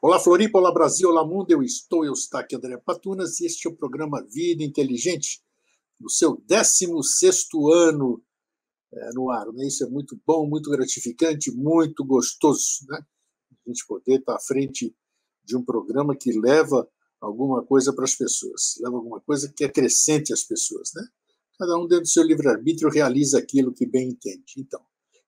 Olá Floripa, olá Brasil, olá mundo, eu estou, eu estou aqui, André Patunas, e este é o programa Vida Inteligente, no seu 16 ano é, no ar. Né? Isso é muito bom, muito gratificante, muito gostoso, né? A gente poder estar à frente de um programa que leva alguma coisa para as pessoas, leva alguma coisa que acrescente às pessoas, né? Cada um dentro do seu livre-arbítrio realiza aquilo que bem entende. Então,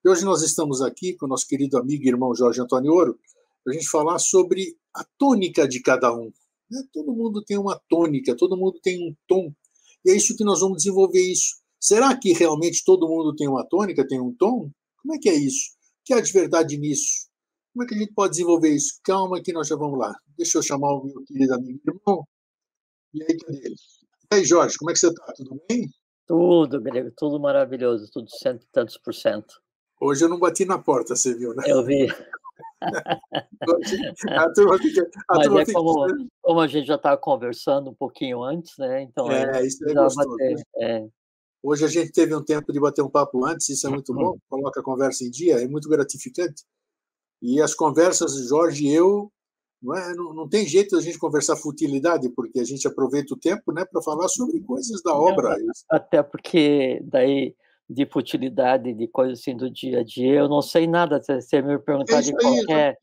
hoje nós estamos aqui com o nosso querido amigo e irmão Jorge Antônio Ouro, para a gente falar sobre a tônica de cada um. Né? Todo mundo tem uma tônica, todo mundo tem um tom. E é isso que nós vamos desenvolver isso. Será que realmente todo mundo tem uma tônica, tem um tom? Como é que é isso? O que há de verdade nisso? Como é que a gente pode desenvolver isso? Calma que nós já vamos lá. Deixa eu chamar o meu querido amigo irmão. E aí, cadê ele? E aí, Jorge, como é que você está? Tudo bem? Tudo, Grego, tudo maravilhoso, tudo cento e tantos por cento. Hoje eu não bati na porta, você viu, né? Eu vi a turma fica, a Mas turma é como, fica... como, a gente já estava conversando um pouquinho antes, né? Então, é, é isso é gostoso. Bater, né? é. Hoje a gente teve um tempo de bater um papo antes, isso é hum, muito hum. bom, coloca a conversa em dia, é muito gratificante. E as conversas, Jorge e eu, não, é, não, não, tem jeito a gente conversar futilidade, porque a gente aproveita o tempo né, para falar sobre coisas da obra. Até porque daí de futilidade, de coisa assim do dia a dia. Eu não sei nada. Se você é me perguntar é de qualquer,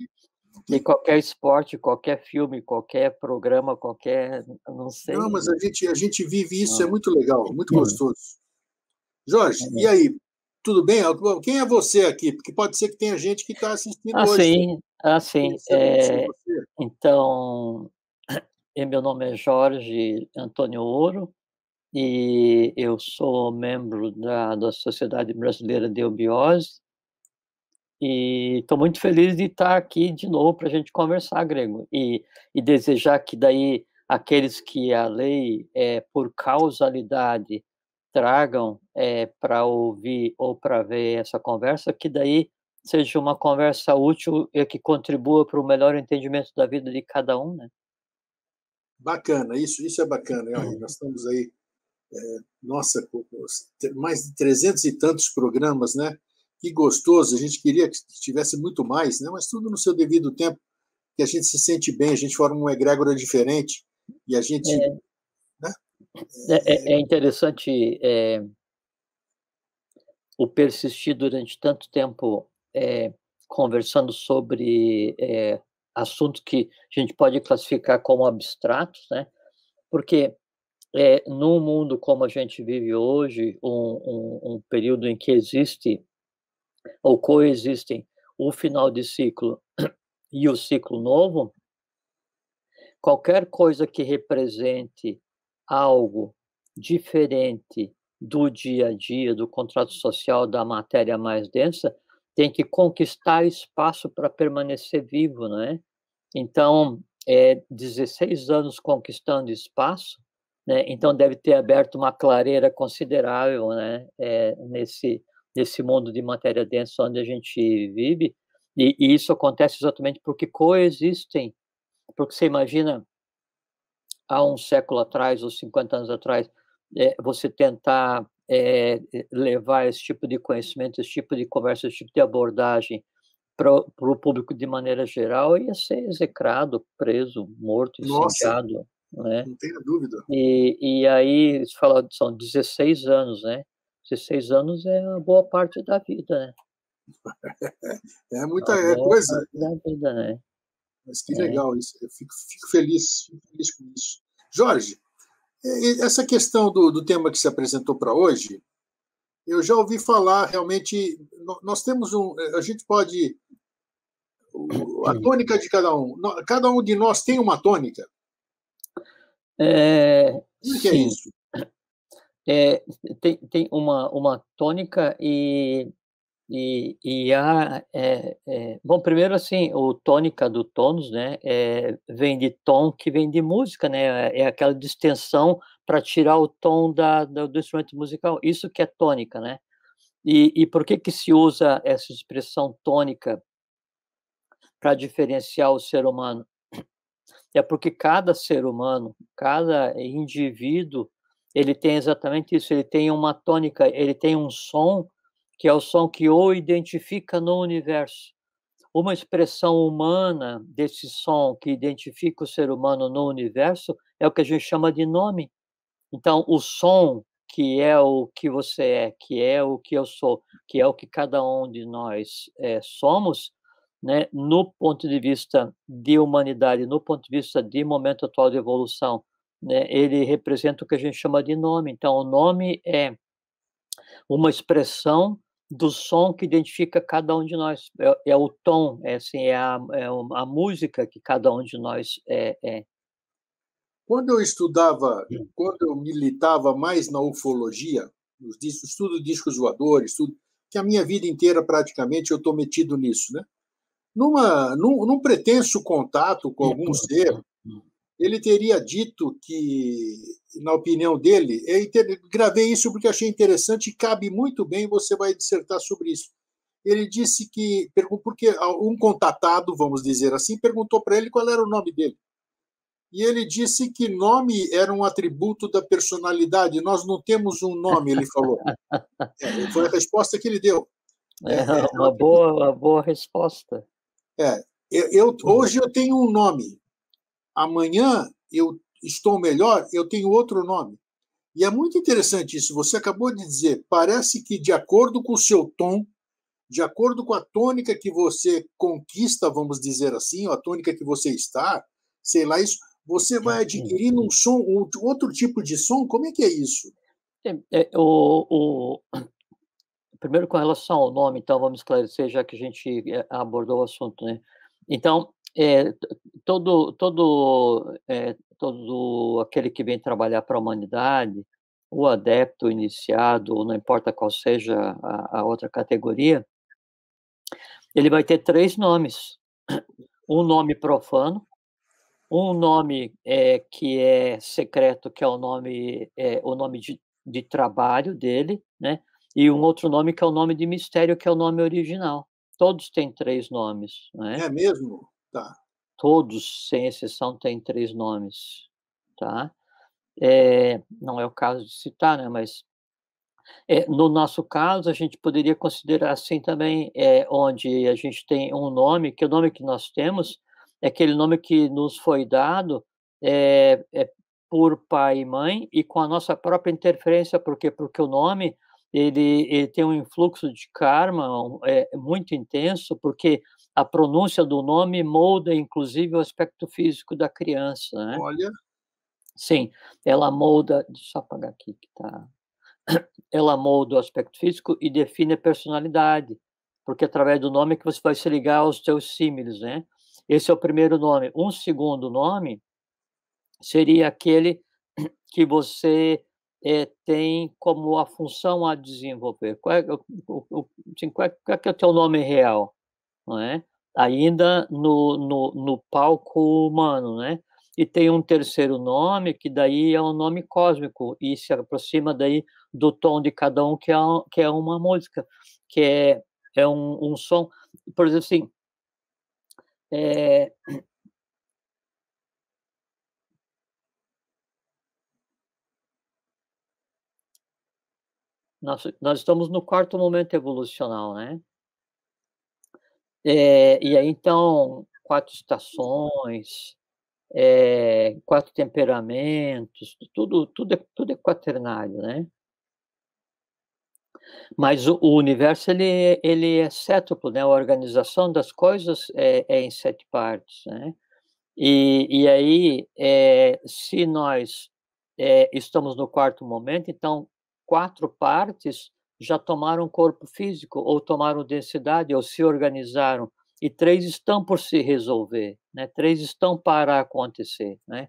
de qualquer esporte, qualquer filme, qualquer programa, qualquer. Não sei. Não, mas a gente, a gente vive isso, não. é ah. muito legal, muito é. gostoso. Jorge, é. e aí? Tudo bem? Quem é você aqui? Porque pode ser que tenha gente que está assistindo ah, hoje. Sim. Ah, sim. É... Então, meu nome é Jorge Antônio Ouro, e eu sou membro da, da Sociedade Brasileira de Obiose. e estou muito feliz de estar tá aqui de novo para a gente conversar, Grego, e, e, desejar que daí aqueles que a lei é, por causalidade tragam é, para ouvir ou para ver essa conversa, que daí seja uma conversa útil e que contribua para o melhor entendimento da vida de cada um, né? Bacana, isso, isso é bacana. É, olha, nós estamos aí é, nossa, mais de 300 e tantos programas, né? Que gostoso, a gente queria que tivesse muito mais, né? Mas tudo no seu devido tempo, que a gente se sente bem, a gente forma uma egrégora diferente e a gente. É, né? é, é, é interessante é, o persistir durante tanto tempo é, conversando sobre assuntos que a gente pode classificar como abstratos, né? Porque é, num mundo como a gente vive hoje, um, um, um período em que existe ou coexistem o final de ciclo e o ciclo novo, qualquer coisa que represente algo diferente do dia a dia, do contrato social, da matéria mais densa, tem que conquistar espaço para permanecer vivo, não é? Então, é 16 anos conquistando espaço né? Então, deve ter aberto uma clareira considerável né? É, nesse, nesse mundo de matéria densa onde a gente vive. E, e isso acontece exatamente porque coexistem. Porque você imagina, há um século atrás, ou 50 anos atrás, é, você tentar é, levar esse tipo de conhecimento, esse tipo de conversa, esse tipo de abordagem para o público de maneira geral, ia ser execrado, preso, morto, incendiado. Né? Não tenha dúvida. E, e aí, se falar, são 16 anos, né? 16 anos é uma boa parte da vida, né? é muita é coisa. Da vida, né? Mas que é. legal isso. Eu fico, fico, feliz, fico feliz com isso. Jorge, essa questão do, do tema que se apresentou para hoje, eu já ouvi falar realmente. Nós temos um. Eh, a gente pode. A tônica de cada um. Cada um de nós tem uma tônica. É, é, que é sim. é isso? É, tem, tem uma, uma tônica e, e, e há... É, é, bom, primeiro, assim, o tônica do tônus, né, é, vem de tom, que vem de música, né, é aquela distensão para tirar o tom da, da, do instrumento musical, isso que é tônica, né? E, e por que que se usa essa expressão tônica para diferenciar o ser humano? é porque cada ser humano, cada indivíduo, ele tem exatamente isso, ele tem uma tônica, ele tem um som, que é o som que o identifica no universo. Uma expressão humana desse som que identifica o ser humano no universo é o que a gente chama de nome. Então, o som que é o que você é, que é o que eu sou, que é o que cada um de nós é, somos, né, no ponto de vista de humanidade, no ponto de vista de momento atual de evolução, né, ele representa o que a gente chama de nome. Então, o nome é uma expressão do som que identifica cada um de nós. É, é o tom, é, assim, é, a, é a música que cada um de nós é, é. Quando eu estudava, quando eu militava mais na ufologia, estudo discos voadores, estudo, que a minha vida inteira praticamente eu estou metido nisso, né? Numa, num, num pretenso contato com algum ser, ele teria dito que, na opinião dele, é eu gravei isso porque achei interessante e cabe muito bem, você vai dissertar sobre isso. Ele disse que, porque um contatado, vamos dizer assim, perguntou para ele qual era o nome dele. E ele disse que nome era um atributo da personalidade, nós não temos um nome, ele falou. É, foi a resposta que ele deu. É, é, é, é uma, boa, uma boa resposta. É, eu, eu, uhum. hoje eu tenho um nome. Amanhã eu estou melhor, eu tenho outro nome. E é muito interessante isso. Você acabou de dizer, parece que de acordo com o seu tom, de acordo com a tônica que você conquista, vamos dizer assim, ou a tônica que você está, sei lá, isso, você vai uhum. adquirindo um som, um outro tipo de som. Como é que é isso? É, é, o, o, primeiro com relação ao nome, então vamos esclarecer, já que a gente eh, abordou o assunto, né? Então, é, todo, todo, é, todo aquele que vem trabalhar para a humanidade, o adepto, o iniciado, não importa qual seja a, a outra categoria, ele vai ter três nomes. Um nome profano, um nome é, que é secreto, que é o nome, é, o nome de, de trabalho dele, né? e um outro nome que é o nome de mistério, que é o nome original. Todos têm três nomes. Né? É mesmo? Tá. Todos, sem exceção, têm três nomes. Tá? É, não é o caso de citar, né? mas é, no nosso caso, a gente poderia considerar assim também, é, onde a gente tem um nome, que o nome que nós temos é aquele nome que nos foi dado é, é por pai e mãe e com a nossa própria interferência, porque porque o nome ele, ele tem um influxo de karma é, muito intenso, porque a pronúncia do nome molda, inclusive, o aspecto físico da criança. Né? Olha. Sim, ela molda. Deixa eu apagar aqui que tá. Ela molda o aspecto físico e define a personalidade, porque é através do nome que você vai se ligar aos seus símiles, né? Esse é o primeiro nome. Um segundo nome seria aquele que você é, tem como a função a desenvolver. Qual é, é o, o, qual é, qual é, é, o teu nome real? Não é? Ainda no, no, no palco humano, né? E tem um terceiro nome, que daí é um nome cósmico, e se aproxima daí do tom de cada um, que é, que é uma música, que é, é um, um som. Por exemplo, assim, é, Nós, nós estamos no quarto momento evolucional, né? É, e aí, então, quatro estações, é, quatro temperamentos, tudo, tudo, é, tudo é quaternário, né? Mas o, o, universo ele, ele é cétuplo, né? A organização das coisas é, é em sete partes, né? E, e aí, é, se nós é, estamos no quarto momento, então quatro partes já tomaram corpo físico, ou tomaram densidade, ou se organizaram, e três estão por se resolver, né? três estão para acontecer. Né?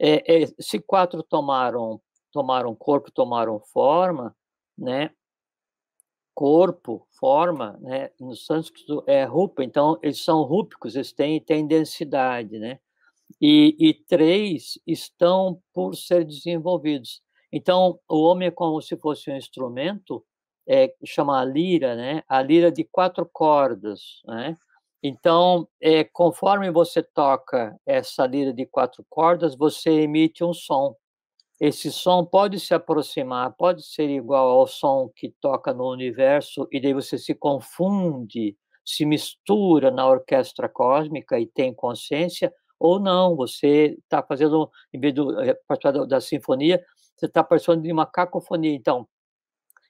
É, é, se quatro tomaram, tomaram corpo, tomaram forma, né? corpo, forma, né? no sânscrito é rupa, então eles são rúpicos, eles têm, têm densidade, né? E, e três estão por ser desenvolvidos. Então, o homem é como se fosse um instrumento, é, chama a lira, né? A lira de quatro cordas, né? Então, é, conforme você toca essa lira de quatro cordas, você emite um som. Esse som pode se aproximar, pode ser igual ao som que toca no universo, e daí você se confunde, se mistura na orquestra cósmica e tem consciência, ou não, você está fazendo, em vez eh, da sinfonia, você está participando de uma cacofonia. Então,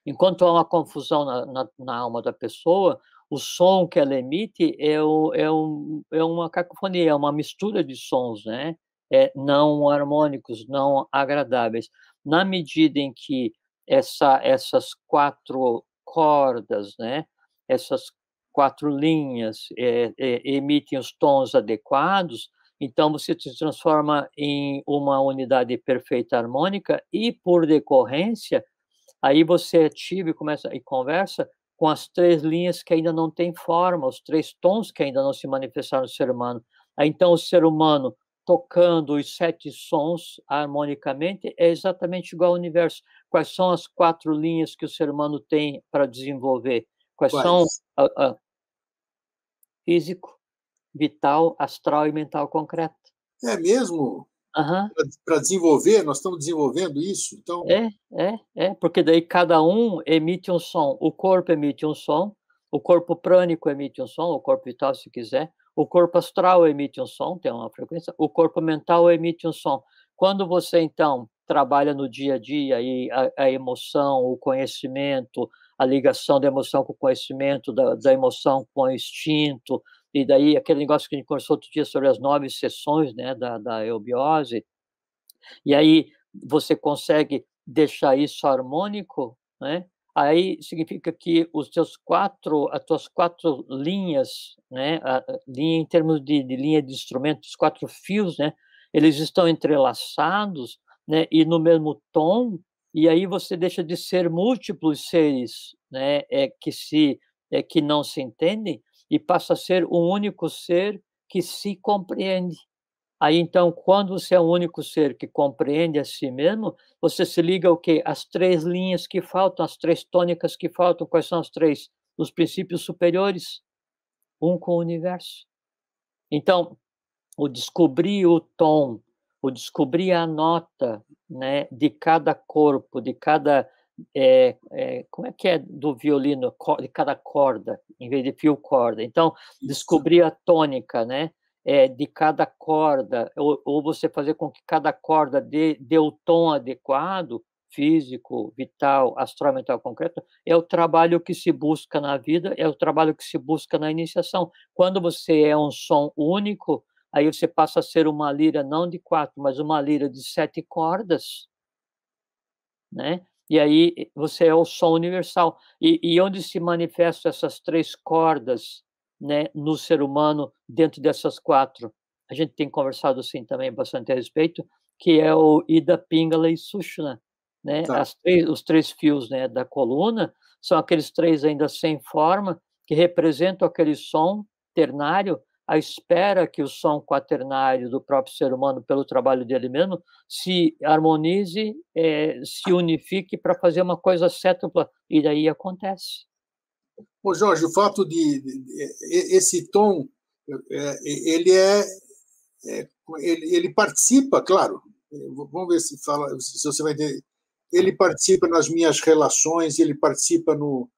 enquanto há uma confusão na, na, na, alma da pessoa, o som que ela emite é, o, é, um, é uma cacofonia, é uma mistura de sons, né? É, não harmônicos, não agradáveis. Na medida em que essa, essas quatro cordas, né? Essas quatro linhas é, é, emitem os tons adequados, então, você se transforma em uma unidade perfeita harmônica e, por decorrência, aí você é ativa e começa e conversa com as três linhas que ainda não têm forma, os três tons que ainda não se manifestaram no ser humano. Aí, então, o ser humano tocando os sete sons harmonicamente é exatamente igual ao universo. Quais são as quatro linhas que o ser humano tem para desenvolver? Quais, Quais? são? Uh, físico, vital, astral e mental concreto. É mesmo? Uhum. Para desenvolver, nós estamos desenvolvendo isso, então. É, é, é, porque daí cada um emite um som. O corpo emite um som, o corpo prânico emite um som, o corpo vital, se quiser, o corpo astral emite um som, tem uma frequência, o corpo mental emite um som. Quando você, então, trabalha no dia a dia e a, a emoção, o conhecimento, a ligação da emoção com o conhecimento, da, da emoção com o instinto, e daí aquele negócio que a gente conversou outro dia sobre as nove sessões né, da, da eubiose, e aí você consegue deixar isso harmônico, né? aí significa que os teus quatro, as tuas quatro linhas, né, a linha em termos de, de linha de instrumentos, os quatro fios, né, eles estão entrelaçados, né, e no mesmo tom, e aí você deixa de ser múltiplos seres, né, é, que se é, que não se entendem e passa a ser um único ser que se compreende. Aí então, quando você é um único ser que compreende a si mesmo, você se liga ao que As três linhas que faltam, as três tônicas que faltam, quais são as três? Os princípios superiores, um com o universo. Então, o descobrir o tom, o descobrir a nota, né, de cada corpo, de cada é, é, como é que é do violino, de cada corda, em vez de fio corda. Então, descobrir a tônica, né? É, de cada corda, ou, ou, você fazer com que cada corda dê, dê o tom adequado, físico, vital, astromental concreto, é o trabalho que se busca na vida, é o trabalho que se busca na iniciação. Quando você é um som único, aí você passa a ser uma lira não de quatro, mas uma lira de sete cordas, né? e aí eh, você é o som universal. E, e onde se manifestam essas três cordas né, no ser humano dentro dessas quatro? A gente tem conversado, assim também bastante a respeito, que é o Ida, Pingala e Sushna. Né? Tá. Três, os três fios né, da coluna são aqueles três ainda sem forma, que representam aquele som ternário a espera que o som quaternário do próprio ser humano, pelo trabalho dele mesmo, se harmonize, é, se unifique para fazer uma coisa certa e daí acontece. Ô Jorge, o fato de, de, de esse tom, é, é, ele é, é ele, ele, participa, claro. É, vamos ver se fala, se você vai entender. Ele participa nas minhas relações, ele participa no,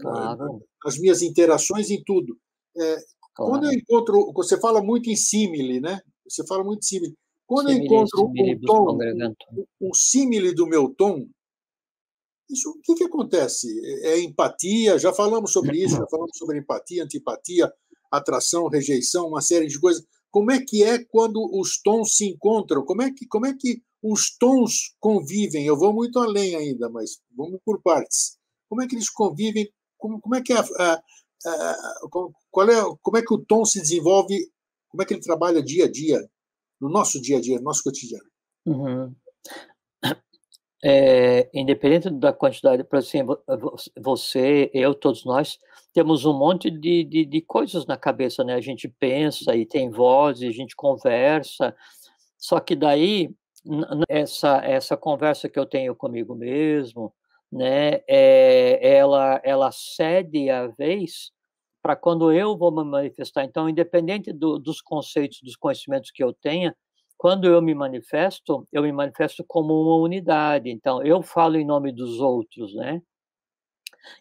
claro. na, nas minhas interações em tudo. É, Claro. Quando eu encontro, você fala muito em símile, né? Você fala muito em símile. Quando simile, eu encontro um tom, um símile do meu tom, isso, o que, que acontece? É, é empatia, já falamos sobre isso, já falamos sobre empatia, antipatia, atração, rejeição, uma série de coisas. Como é que é quando os tons se encontram? Como é que, como é que os tons convivem? Eu vou muito além ainda, mas vamos por partes. Como é que eles convivem? Como, como é que é a, a é, qual é, como é que o Tom se desenvolve, como é que ele trabalha dia a dia, no nosso dia a dia, no nosso cotidiano? Uhum. É, independente da quantidade, por assim, você, eu, todos nós, temos um monte de, de, de coisas na cabeça, né? A gente pensa e tem voz, e a gente conversa, só que daí essa, essa conversa que eu tenho comigo mesmo, né, é, ela, ela cede a vez para quando eu vou me manifestar. Então, independente do, dos conceitos, dos conhecimentos que eu tenha, quando eu me manifesto, eu me manifesto como uma unidade. Então, eu falo em nome dos outros, né?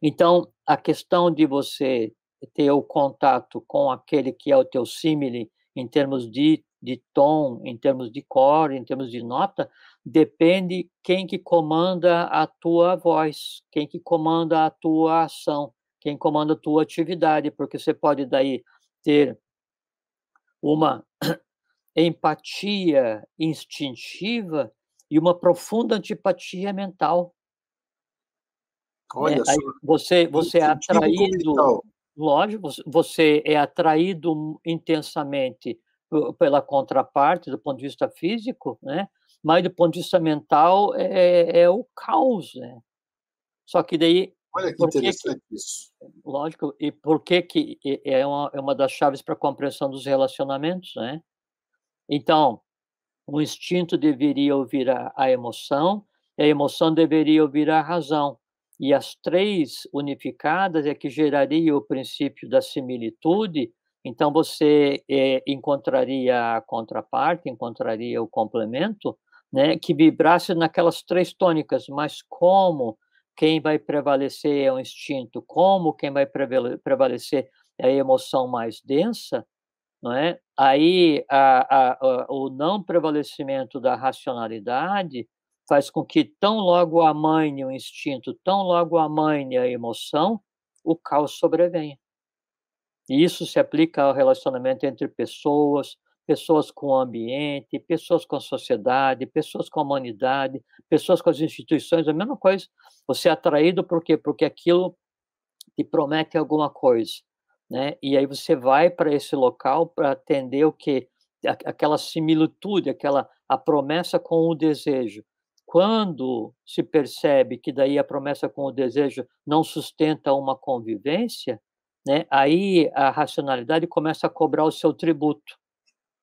Então, a questão de você ter o contato com aquele que é o teu símile, em termos de de tom, em termos de cor, em termos de nota, depende quem que comanda a tua voz, quem que comanda a tua ação, quem comanda a tua atividade, porque você pode daí ter uma empatia instintiva e uma profunda antipatia mental. Né? Olha você você é atraído, lógico, você é atraído intensamente pela contraparte do ponto de vista físico, né? Mas do ponto de vista mental é, é, é o caos, né? Só que daí Olha que interessante que, isso. Lógico, e por que que é uma, é uma das chaves para a compreensão dos relacionamentos, né? Então, o instinto deveria ouvir a, a emoção, a emoção deveria ouvir a razão. E as três unificadas é que geraria o princípio da similitude, então, você é, encontraria a contraparte, encontraria o complemento, né, que vibrasse naquelas três tônicas, mas como quem vai prevalecer é o instinto, como quem vai prevalecer é a emoção mais densa, não é? aí a, a, a, o não prevalecimento da racionalidade faz com que tão logo amanhe o instinto, tão logo amanhe a emoção, o caos sobrevenha. E isso se aplica ao relacionamento entre pessoas, pessoas com o ambiente, pessoas com a sociedade, pessoas com a humanidade, pessoas com as instituições, a mesma coisa. Você é atraído por quê? Porque aquilo te promete alguma coisa, né? E aí você vai para esse local para atender o que aquela similitude, aquela a promessa com o desejo. Quando se percebe que daí a promessa com o desejo não sustenta uma convivência, né? Aí a racionalidade começa a cobrar o seu tributo,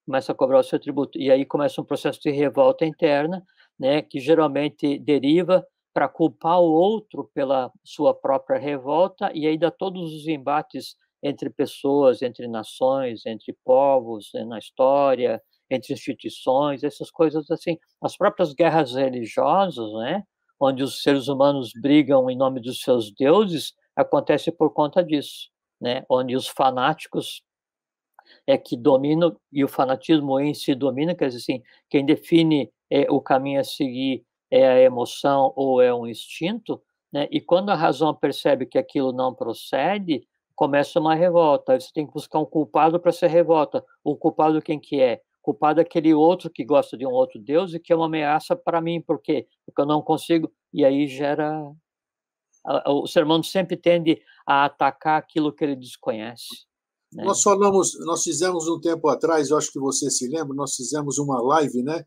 começa a cobrar o seu tributo e aí começa um processo de revolta interna, né? Que geralmente deriva para culpar o outro pela sua própria revolta e aí dá todos os embates entre pessoas, entre nações, entre povos, né? na história, entre instituições, essas coisas assim, as próprias guerras religiosas, né? Onde os seres humanos brigam em nome dos seus deuses, acontece por conta disso né, onde os fanáticos é que dominam, e o fanatismo em si domina, quer dizer assim, quem define é, o caminho a seguir é a emoção ou é um instinto, né, e quando a razão percebe que aquilo não procede, começa uma revolta, aí você tem que buscar um culpado para ser revolta, o culpado quem que é? culpado é aquele outro que gosta de um outro Deus e que é uma ameaça para mim, porque porque eu não consigo e aí gera o ser humano sempre tende a atacar aquilo que ele desconhece. Né? Nós falamos, nós fizemos um tempo atrás, eu acho que você se lembra, nós fizemos uma live, né?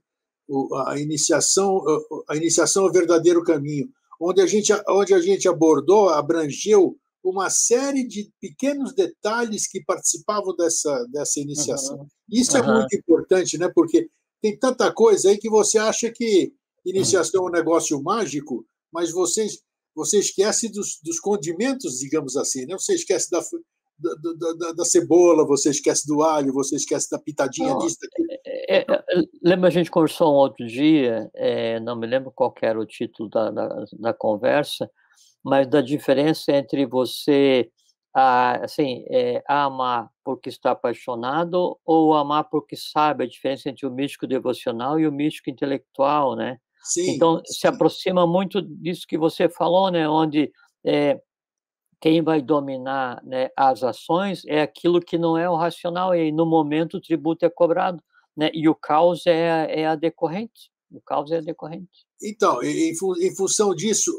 a iniciação, a iniciação ao verdadeiro caminho, onde a gente, onde a gente abordou, abrangeu uma série de pequenos detalhes que participavam dessa, dessa iniciação. Uhum. Isso é muito importante, né? Porque tem tanta coisa aí que você acha que iniciação é um negócio mágico, mas vocês você esquece dos, dos condimentos, digamos assim, né? Você esquece da, da, da, da, cebola, você esquece do alho, você esquece da pitadinha disso, é, é, é, lembra, a gente conversou um outro dia, é, não me lembro qual era o título da, da, da conversa, mas da diferença entre você a, assim, é, amar porque está apaixonado ou amar porque sabe a diferença entre o místico devocional e o místico intelectual, né? Sim, então, se aproxima muito disso que você falou, né? Onde é, quem vai dominar né, as ações é aquilo que não é o racional, e no momento o tributo é cobrado, né? E o caos é, é a decorrente. O caos é a decorrente. Então, em, em função disso,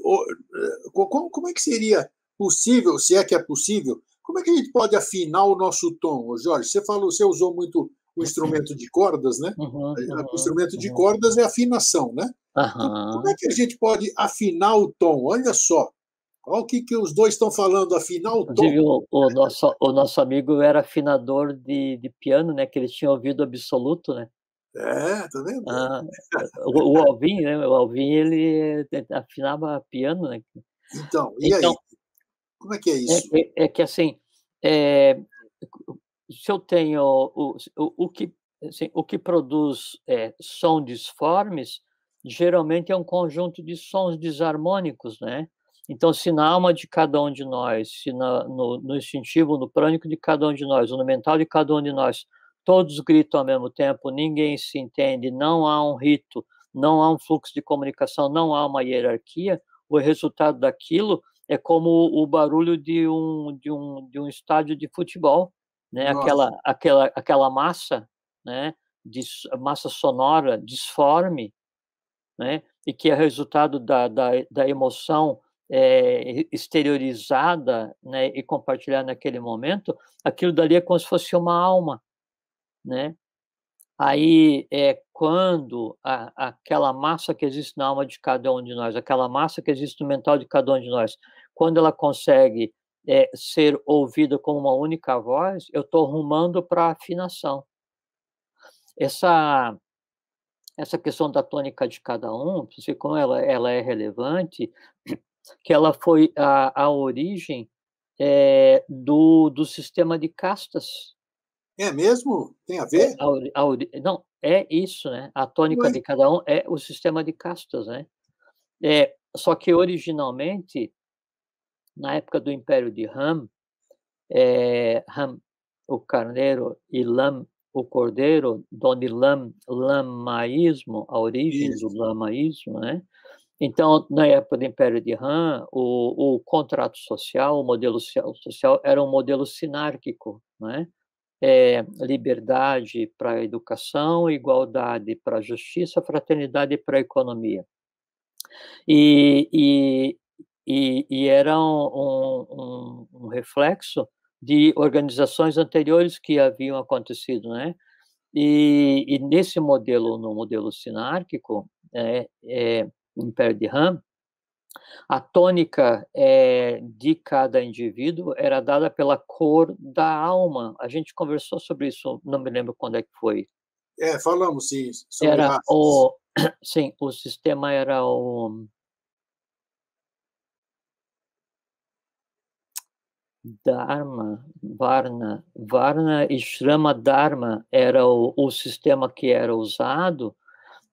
eh, como, como é que seria possível, se é que é possível, como é que a gente pode afinar o nosso tom, Jorge? Você falou, você usou muito o instrumento de cordas, né? Uhum, eh, uhum, o instrumento de uhum. cordas é afinação, né? Uhum. Como é que a gente pode afinar o tom? Olha só. Olha o que, que os dois estão falando, afinar o tom. O, o, nosso, o nosso amigo era afinador de, de piano, né? Que ele tinha ouvido absoluto, né? É, tá vendo? Ah, o, o Alvin, né? O Alvin, ele afinava piano, né? Então, e então, aí? Como é que é, é isso? É, é que assim, é, se eu tenho o, o, o que, assim, o que produz é, som disformes, geralmente é um conjunto de sons desarmônicos, né? Então, se na alma de cada um de nós, se na, no, no, instintivo, no prânico de cada um de nós, no mental de cada um de nós, todos gritam ao mesmo tempo, ninguém se entende, não há um rito, não há um fluxo de comunicação, não há uma hierarquia, o resultado daquilo é como o barulho de um, de um, de um estádio de futebol, né? aquela, aquela, aquela massa, né? De, massa sonora disforme, né? e que é resultado da, da, da emoção é, exteriorizada né? e compartilhada naquele momento, aquilo dali é como se fosse uma alma. Né? Aí é quando a, aquela massa que existe na alma de cada um de nós, aquela massa que existe no mental de cada um de nós, quando ela consegue é, ser ouvida com uma única voz, eu estou rumando para a afinação. Essa, essa questão da tônica de cada um, como ela, ela é relevante, que ela foi a, a origem é, do, do sistema de castas. É mesmo? Tem a ver? A, a, não, é isso, né? A tônica Mas... de cada um é o sistema de castas, né? É, só que originalmente, na época do Império de Ram, é, eh, Ram o carneiro e Lam o cordeiro, donde lam, lamaísmo, a origem Isso. do lamaísmo, né? Então, na época do Império de Han, o, o contrato social, o modelo social era um modelo sinárquico, né? É, liberdade para a educação, igualdade para a justiça, fraternidade para a economia. E, e, e, e era um, um, um reflexo de organizações anteriores que haviam acontecido, né? E, e nesse modelo, no modelo sinárquico, né, é, é, Império de Ram, a tônica é, de cada indivíduo era dada pela cor da alma. A gente conversou sobre isso, não me lembro quando é que foi. É, falamos sim. era o, sim, o sistema era o Dharma, Varna, Varna e Shrama Dharma era o, o sistema que era usado,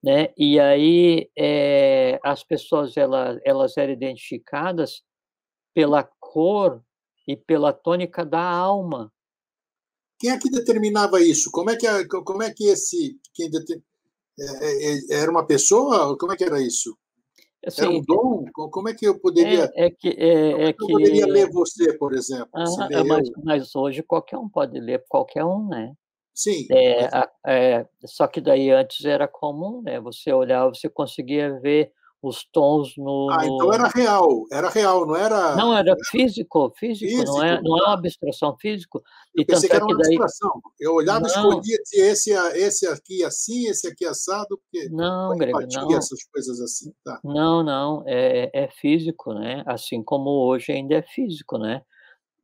né? E aí é, as pessoas elas, elas eram identificadas pela cor e pela tônica da alma. Quem é que determinava isso? Como é que como é que esse quem determ... É, é, é, era uma pessoa? Como é que era isso? Assim, um dom? É como é que eu poderia. É, é que, é, é, é que... poderia ler você, por exemplo? Ah, ah mas, mas, hoje qualquer um pode ler, qualquer um, né? Sim. É, mas... A, só que daí antes era comum, né? Você olhava, você conseguia ver os tons no. Ah, então era real, era real, não era. Não, era físico, físico, físico. não é, não é uma abstração físico. Eu e pensei que é era uma daí... abstração. Eu olhava e escolhia esse, é, esse aqui é assim, esse aqui assado, porque não, não. essas coisas assim. Tá. Não, não, é, é físico, né? Assim como hoje ainda é físico, né?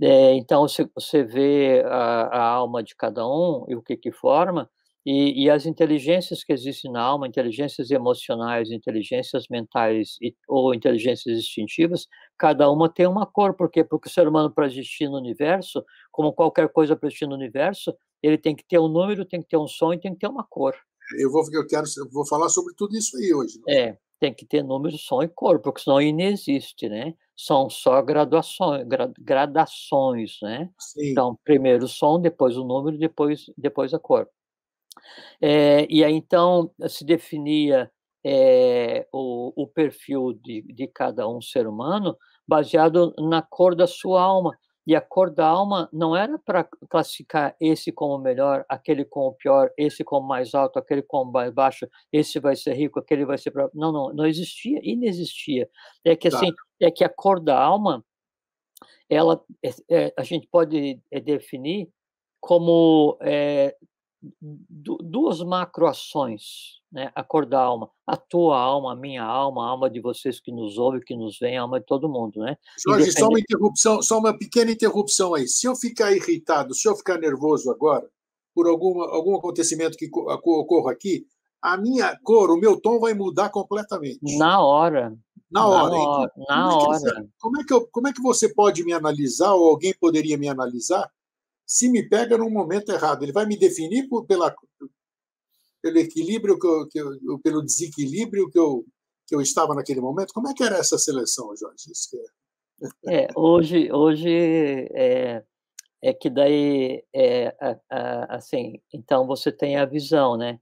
É, então você, você vê a, a alma de cada um e o que que forma, e, e, as inteligências que existem na alma, inteligências emocionais, inteligências mentais e, ou inteligências instintivas, cada uma tem uma cor. Por quê? Porque o ser humano, para existir no universo, como qualquer coisa para existir no universo, ele tem que ter um número, tem que ter um som e tem que ter uma cor. Eu vou, eu quero, eu vou falar sobre tudo isso aí hoje. É? é, tem que ter número, som e cor, porque senão ele não existe, né? São só graduações, gradações, né? Sim. Então, primeiro o som, depois o número, depois, depois a cor. É, e aí, então, se definia é, o, o, perfil de, de cada um ser humano baseado na cor da sua alma. E a cor da alma não era para classificar esse como melhor, aquele como pior, esse como mais alto, aquele como mais baixo, esse vai ser rico, aquele vai ser. Pra... Não, não, não existia, inexistia. É que tá. assim, é que a cor da alma, ela, é, é, a gente pode definir como é, duas macroações, né? a cor da alma, a tua alma, a minha alma, a alma de vocês que nos ouvem, que nos vem, a alma de todo mundo, né? Jorge, só uma interrupção, só uma pequena interrupção aí. Se eu ficar irritado, se eu ficar nervoso agora por algum algum acontecimento que ocorra aqui, a minha cor, o meu tom vai mudar completamente. Na hora. Na hora. Na hora. Então, na como, é hora. como, é que eu, como é que você pode me analisar ou alguém poderia me analisar se me pega num momento errado. Ele vai me definir por, pela, pelo equilíbrio, que eu, que eu, pelo desequilíbrio que eu, que eu estava naquele momento. Como é que era essa seleção, Jorge? Isso é. é. hoje, hoje é, é que daí, é, a, a, assim, então você tem a visão, né?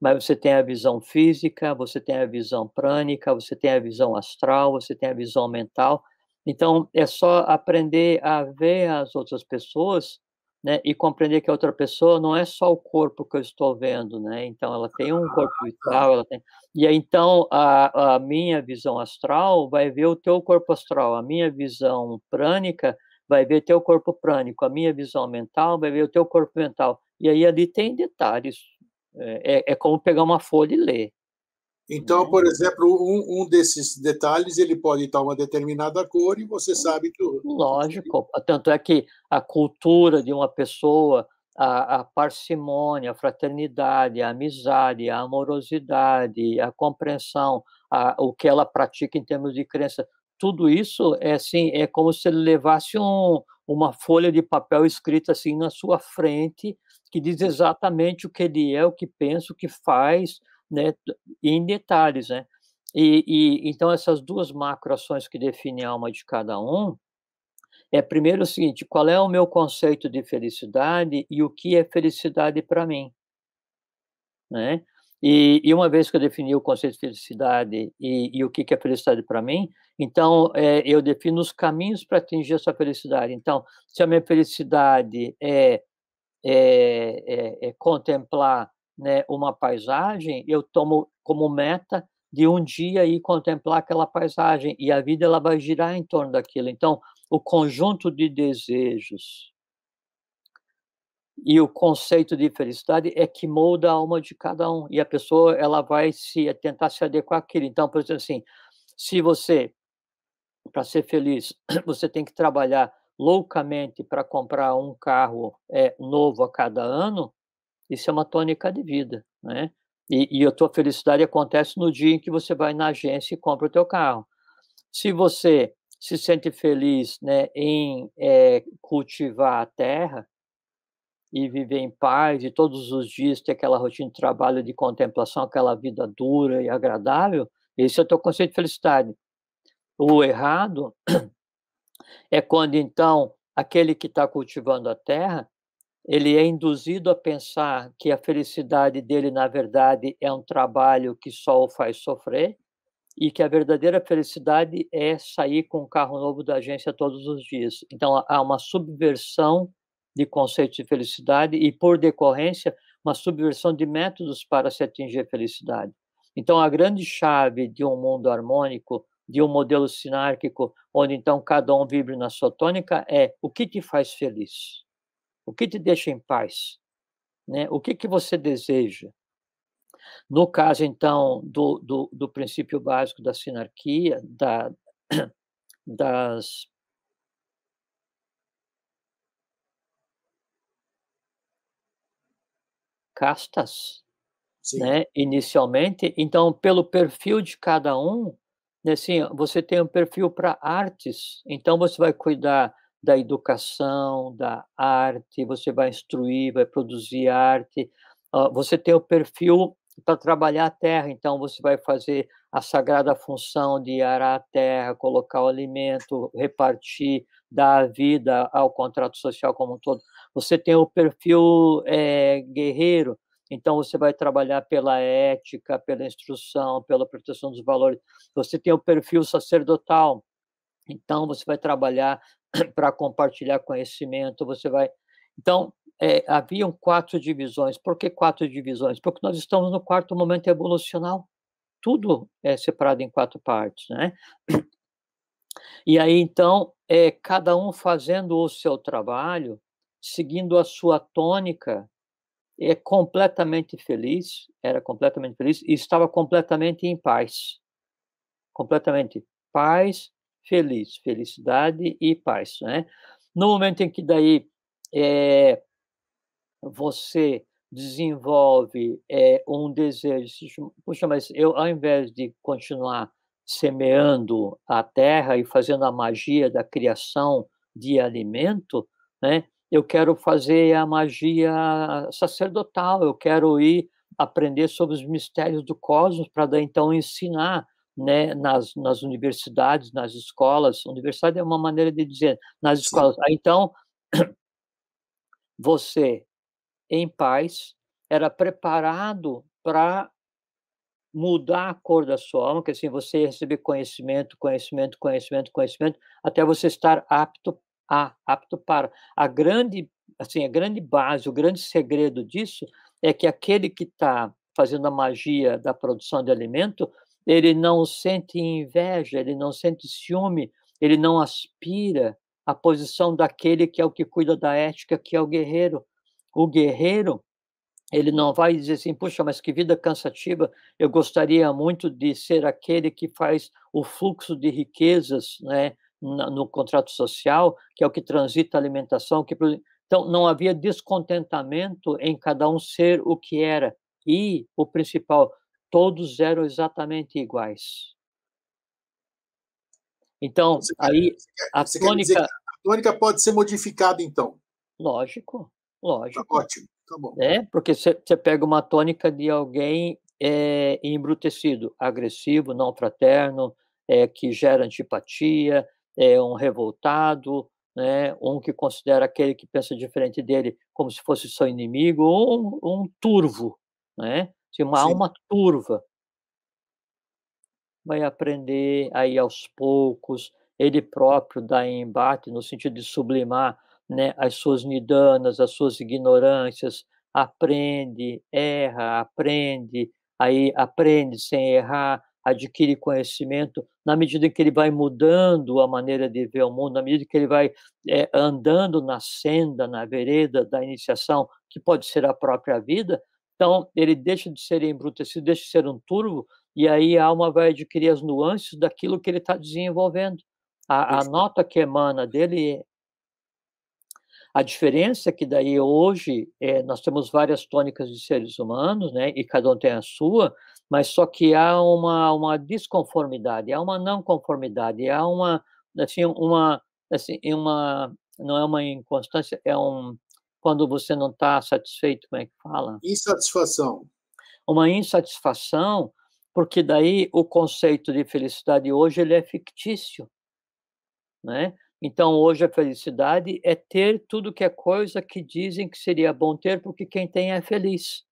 Mas você tem a visão física, você tem a visão prânica, você tem a visão astral, você tem a visão mental. Então, é só aprender a ver as outras pessoas né, e compreender que a outra pessoa não é só o corpo que eu estou vendo, né? Então ela tem um ah, corpo tá. vital, ela tem. E aí, então a, a, minha visão astral vai ver o teu corpo astral, a minha visão prânica vai ver teu corpo prânico, a minha visão mental vai ver o teu corpo mental. E aí ali tem detalhes. É, é, é como pegar uma folha e ler. Então, né? por exemplo, um, um, desses detalhes ele pode estar uma determinada cor e você sabe que. Lógico, tanto é que a cultura de uma pessoa, a, a parcimônia, a fraternidade, a amizade, a amorosidade, a compreensão, a, o que ela pratica em termos de crença, tudo isso é assim, é como se ele levasse um, uma folha de papel escrita assim na sua frente que diz exatamente o que ele é, o que pensa, o que faz, né, em detalhes, né? E, e, então essas duas macroações que definem a alma de cada um é primeiro o seguinte: qual é o meu conceito de felicidade e o que é felicidade para mim, né? E, e, uma vez que eu defini o conceito de felicidade e, e o que, que é felicidade para mim, então é, eu defino os caminhos para atingir essa felicidade. Então, se a minha felicidade é, é, é, é contemplar né, uma paisagem, eu tomo como meta de um dia ir contemplar aquela paisagem e a vida ela vai girar em torno daquilo. Então, o conjunto de desejos e o conceito de felicidade é que molda a alma de cada um e a pessoa ela vai se eh, tentar se adequar àquilo. Então, por exemplo, assim, se você para ser feliz você tem que trabalhar loucamente para comprar um carro é, novo a cada ano, isso é uma tônica de vida, né? E, e, a tua felicidade acontece no dia em que você vai na agência e compra o teu carro. Se você se sente feliz né, em é, cultivar a terra e viver em paz e todos os dias ter aquela rotina de trabalho, de contemplação, aquela vida dura e agradável, esse é o teu conceito de felicidade. O errado é quando, então, aquele que está cultivando a terra ele é induzido a pensar que a felicidade dele, na verdade, é um trabalho que só o faz sofrer e que a verdadeira felicidade é sair com um carro novo da agência todos os dias. Então, há uma subversão de conceitos de felicidade e, por decorrência, uma subversão de métodos para se atingir a felicidade. Então, a grande chave de um mundo harmônico, de um modelo sinárquico, onde então cada um vibre na sua tônica, é o que te faz feliz? O que te deixa em paz? Né? O que, que você deseja? No caso, então, do, do, do princípio básico da sinarquia, da, das castas, né? Inicialmente, então pelo perfil de cada um, né, assim, você tem um perfil para artes, então você vai cuidar da educação, da arte, você vai instruir, vai produzir arte. Você tem o perfil para trabalhar a terra, então você vai fazer a sagrada função de arar a terra, colocar o alimento, repartir, dar a vida ao contrato social como um todo. Você tem o perfil é, guerreiro, então você vai trabalhar pela ética, pela instrução, pela proteção dos valores. Você tem o perfil sacerdotal, então você vai trabalhar para compartilhar conhecimento, você vai. Então, é, haviam quatro divisões. Por que quatro divisões? Porque nós estamos no quarto momento evolucional. Tudo é separado em quatro partes, né? E aí, então, é, cada um fazendo o seu trabalho, seguindo a sua tônica, é completamente feliz, era completamente feliz e estava completamente em paz. Completamente paz, feliz, felicidade e paz, né? No momento em que daí é, você desenvolve é, um desejo, puxa, mas eu ao invés de continuar semeando a terra e fazendo a magia da criação de alimento, né? Eu quero fazer a magia sacerdotal, eu quero ir aprender sobre os mistérios do cosmos para então ensinar né, nas, nas universidades, nas escolas. Universidade é uma maneira de dizer, nas escolas. então, você, em paz, era preparado para mudar a cor da sua alma, que assim você ia receber conhecimento, conhecimento, conhecimento, conhecimento, até você estar apto a, apto para. A grande, assim, a grande base, o grande segredo disso é que aquele que está fazendo a magia da produção de alimento ele não sente inveja, ele não sente ciúme, ele não aspira à posição daquele que é o que cuida da ética, que é o guerreiro. O guerreiro, ele não vai dizer assim, puxa, mas que vida cansativa, eu gostaria muito de ser aquele que faz o fluxo de riquezas né, no contrato social, que é o que transita a alimentação. Que... Então, não havia descontentamento em cada um ser o que era. E o principal, todos eram exatamente iguais. Então, você aí quer, a tônica. A tônica pode ser modificada, então. Lógico, tá lógico. Tá ótimo, tá bom. É, porque você pega uma tônica de alguém é, embrutecido, agressivo, não fraterno, é, que gera antipatia, é um revoltado, né, um que considera aquele que pensa diferente dele como se fosse seu inimigo, ou um, um turvo, né? se uma Sim. alma turva. Vai aprender aí aos poucos, ele próprio dá embate no sentido de sublimar né, as suas nidanas, as suas ignorâncias, aprende, erra, aprende, aí aprende sem errar, adquire conhecimento, na medida em que ele vai mudando a maneira de ver o mundo, na medida que ele vai é, andando na senda, na vereda da iniciação, que pode ser a própria vida, então, ele deixa de ser embrutecido, deixa de ser um turvo, e aí a alma vai adquirir as nuances daquilo que ele está desenvolvendo. A, a nota que emana dele a diferença é que daí hoje é, nós temos várias tônicas de seres humanos, né, e cada um tem a sua, mas só que há uma, uma desconformidade, há uma não conformidade, há uma assim uma assim uma não é uma inconstância, é um quando você não está satisfeito, como é que fala? Insatisfação. Uma insatisfação, porque daí o conceito de felicidade hoje ele é fictício, né? Então hoje a felicidade é ter tudo que é coisa que dizem que seria bom ter, porque quem tem é feliz.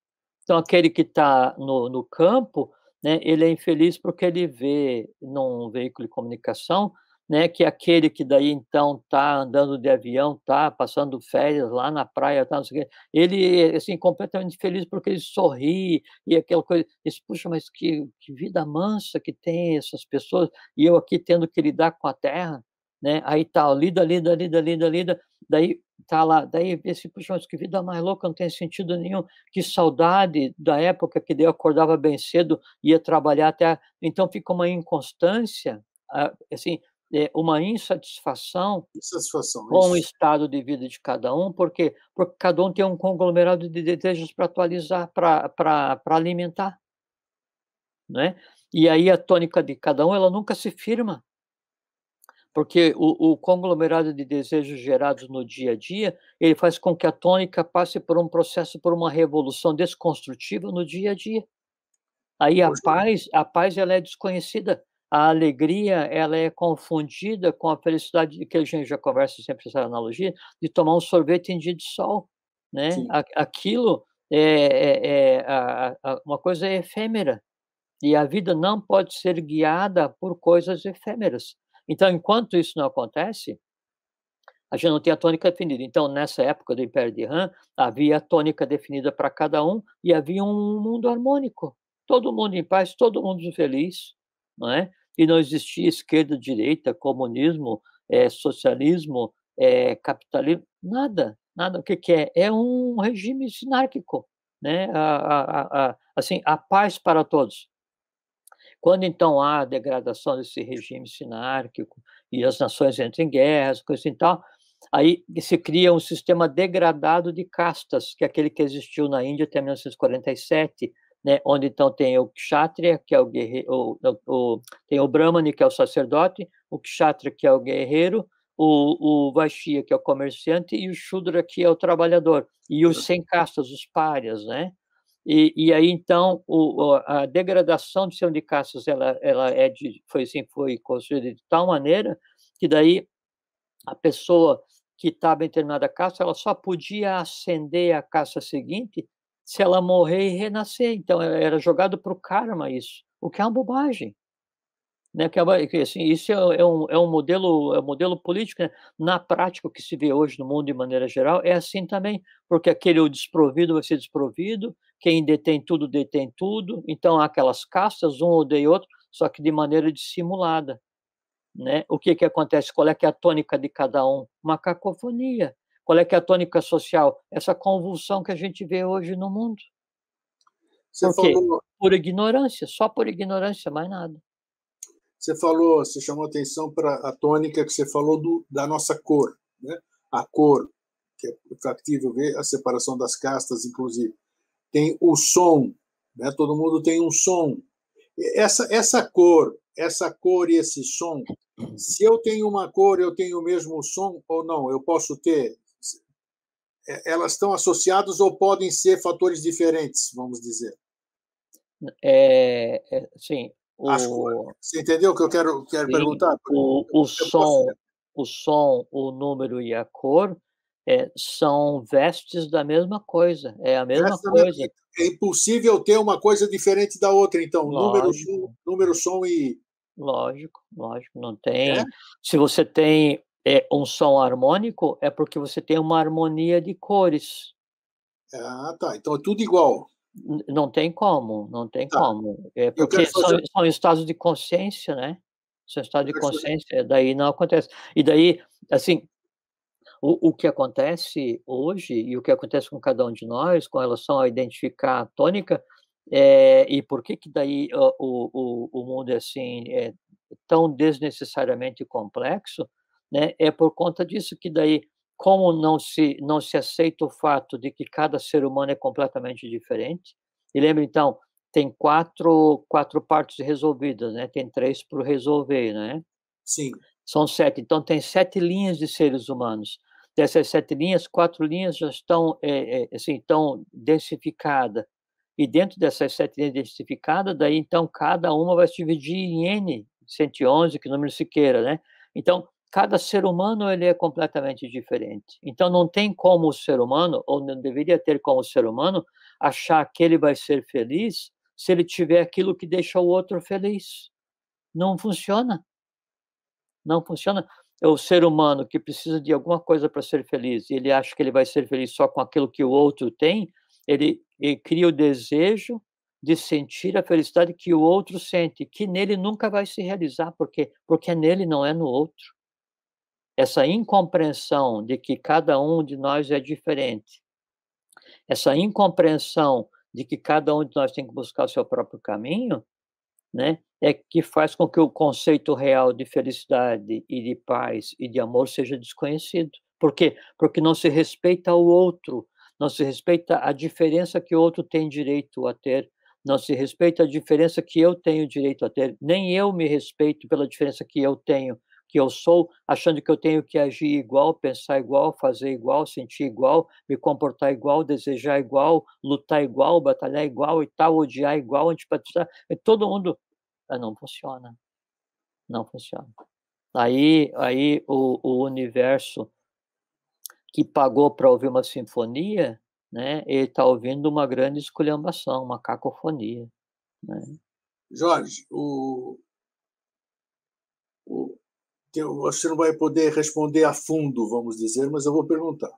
Então aquele que está no, no campo, né, ele é infeliz porque ele vê num veículo de comunicação né, que é aquele que daí então tá andando de avião, tá passando férias lá na praia, tá, não sei o quê. Ele assim completamente feliz porque ele sorri e aquela coisa. Diz, Puxa, mas que, que vida mansa que tem essas pessoas e eu aqui tendo que lidar com a terra, né? Aí tal, tá, lida, lida, lida, lida, lida. Daí tá lá, daí esse puxa, mas que vida mais louca, não tem sentido nenhum. Que saudade da época que daí eu acordava bem cedo, ia trabalhar até. Então fica uma inconstância, ah, assim, é, uma insatisfação, insatisfação com isso. o estado de vida de cada um, porque, porque cada um tem um conglomerado de desejos para atualizar, para alimentar. Né? E aí a tônica de cada um ela nunca se firma, porque o, o conglomerado de desejos gerados no dia a dia ele faz com que a tônica passe por um processo, por uma revolução desconstrutiva no dia a dia. Aí a é. paz, a paz ela é desconhecida a alegria ela é confundida com a felicidade que a gente já conversa sempre essa analogia de tomar um sorvete em dia de sol né Sim. aquilo é, é, é a, a, uma coisa efêmera e a vida não pode ser guiada por coisas efêmeras então enquanto isso não acontece a gente não tem a tônica definida. Então, nessa época do Império de Han, havia a tônica definida para cada um e havia um mundo harmônico. Todo mundo em paz, todo mundo feliz, não é? e não existia esquerda, direita, comunismo, é, socialismo, é, capitalismo, nada, nada. O que, que, é? É um regime sinárquico, né? A, a, a, assim, a paz para todos. Quando então há a degradação desse regime sinárquico e as nações entram em guerras, coisas e tal, aí se cria um sistema degradado de castas, que é aquele que existiu na Índia até 1947, né, onde então tem o Kshatriya, que é o guerreiro, o, o, tem o Brahmani, que é o sacerdote, o Kshatriya, que é o guerreiro, o, o Vaishya, que é o comerciante, e o Shudra, que é o trabalhador, e os sem uhum. castas, os párias, né? E, e aí, então, o, a degradação de ser de castas, ela, ela é de, foi, assim, foi construída de tal maneira que daí a pessoa que estava em determinada casta, ela só podia ascender à casta seguinte se ela morrer e renascer. Então é, era jogado para o karma isso, o que é uma bobagem. Né, que é, assim, isso é, é, um, é um modelo é um modelo político né? na prática o que se vê hoje no mundo de maneira geral é assim também porque aquele é desprovido vai ser desprovido quem detém tudo detém tudo então há aquelas castas um odeia outro só que de maneira dissimulada né o que que acontece qual é que é a tônica de cada um uma cacofonia qual é que é a tônica social? Essa convulsão que a gente vê hoje no mundo. Você por quê? Falou... Por ignorância, só por ignorância, mais nada. Você falou, você chamou atenção para a tônica que você falou do, da nossa cor, né? A cor, que é factível ver a separação das castas, inclusive. Tem o som, né? Todo mundo tem um som. Essa essa cor, essa cor e esse som. Se eu tenho uma cor, eu tenho o mesmo som ou não? Eu posso ter é, elas estão associadas ou podem ser fatores diferentes, vamos dizer? É, é sim. O... você entendeu o que eu quero, quero sim, perguntar? O, o som, o som, o número e a cor é, são vestes da mesma coisa. É a mesma Essa coisa. É impossível ter uma coisa diferente da outra, então. Número, número, som e. Lógico, lógico. Não tem. É? Se você tem é um som harmônico é porque você tem uma harmonia de cores. Ah, tá. Então é tudo igual. não tem como, não tem tá. como. É porque são, são, estados de consciência, né? São estados de consciência, fazer... daí não acontece. E daí, assim, o, o que acontece hoje e o que acontece com cada um de nós com relação a identificar a tônica é, e por que que daí o, o, o mundo é assim é tão desnecessariamente complexo né? É por conta disso que daí, como não se não se aceita o fato de que cada ser humano é completamente diferente. E lembra então, tem quatro quatro partes resolvidas, né? Tem três para resolver, né? Sim. São sete. Então tem sete linhas de seres humanos. Dessas sete linhas, quatro linhas já estão é, é, assim, tão densificadas. E dentro dessas sete linhas densificadas, daí então cada uma vai se dividir em n 111, que número se queira, né? Então, cada ser humano ele é completamente diferente. Então não tem como o ser humano, ou não deveria ter como o ser humano, achar que ele vai ser feliz se ele tiver aquilo que deixa o outro feliz. Não funciona. Não funciona. É o ser humano que precisa de alguma coisa para ser feliz e ele acha que ele vai ser feliz só com aquilo que o outro tem, ele, ele cria o desejo de sentir a felicidade que o outro sente, que nele nunca vai se realizar, porque porque é nele não é no outro essa incompreensão de que cada um de nós é diferente, essa incompreensão de que cada um de nós tem que buscar o seu próprio caminho, né, é que faz com que o conceito real de felicidade e de paz e de amor seja desconhecido. Por quê? Porque não se respeita o outro, não se respeita a diferença que o outro tem direito a ter, não se respeita a diferença que eu tenho direito a ter, nem eu me respeito pela diferença que eu tenho que eu sou, achando que eu tenho que agir igual, pensar igual, fazer igual, sentir igual, me comportar igual, desejar igual, lutar igual, batalhar igual e tal, odiar igual, antipatizar. E é todo mundo. Ah, não funciona. Não funciona. Aí, aí o, o universo que pagou para ouvir uma sinfonia, né, ele está ouvindo uma grande esculhambação, uma cacofonia. Né? Jorge, o, que você não vai poder responder a fundo, vamos dizer, mas eu vou perguntar.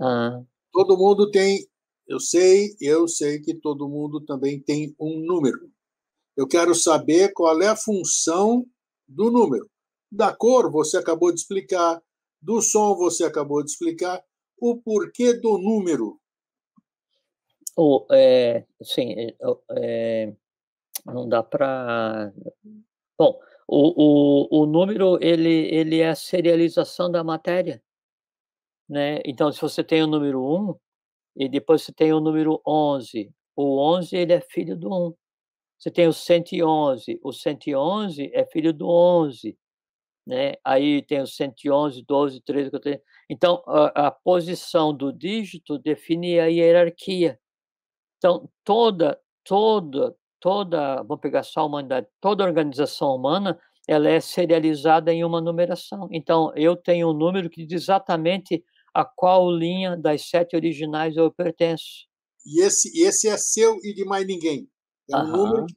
Ah. Todo mundo tem, eu sei, eu sei que todo mundo também tem um número. Eu quero saber qual é a função do número. Da cor, você acabou de explicar. Do som, você acabou de explicar. O porquê do número? Oh, é, sim, é, é não dá para. Bom, o, o, o número, ele, ele é a serialização da matéria. Né? Então, se você tem o número 1, e depois você tem o número 11, o 11 ele é filho do 1. Você tem o 111, o 111 é filho do 11, né? Aí tem o 111, 12, 13, 14. Então, a, a, posição do dígito define a hierarquia. Então, toda, toda, toda, vou pegar só a humanidade, toda organização humana, ela é serializada em uma numeração. Então, eu tenho um número que diz exatamente a qual linha das sete originais eu pertenço. E esse, esse é seu e de mais ninguém. É um Aham, número que,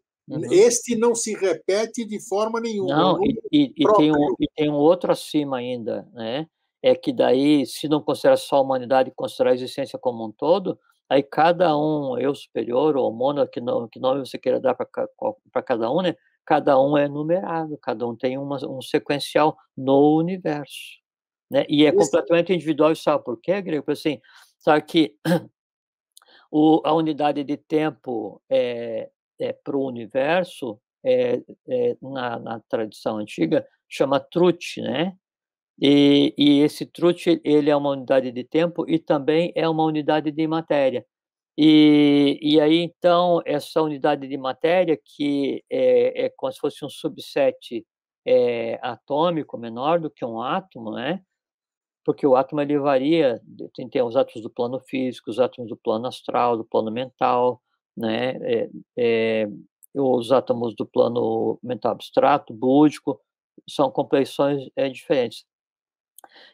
uhum. Este não se repete de forma nenhuma. É não, e, e, tem um, e tem um outro acima ainda, né? É que daí, se não considerar só a humanidade, considerar a existência como um todo, Aí cada um, eu superior ou mono, que nome, que nome você queira dar para cada um, né? Cada um é numerado, cada um tem uma, um sequencial no universo. Né? E é Isso. completamente individual, sabe por quê, Grego? Assim, sabe que o, a unidade de tempo é, é para o universo, é, é, na, na tradição antiga, chama trute, né? E, e esse trute, ele é uma unidade de tempo e também é uma unidade de matéria. E, e aí, então, essa unidade de matéria, que é, é como se fosse um subset é, atômico menor do que um átomo, né? Porque o átomo ele varia, tem, tem os átomos do plano físico, os átomos do plano astral, do plano mental, né? É, é, os átomos do plano mental abstrato, búdico, são complexões é, diferentes.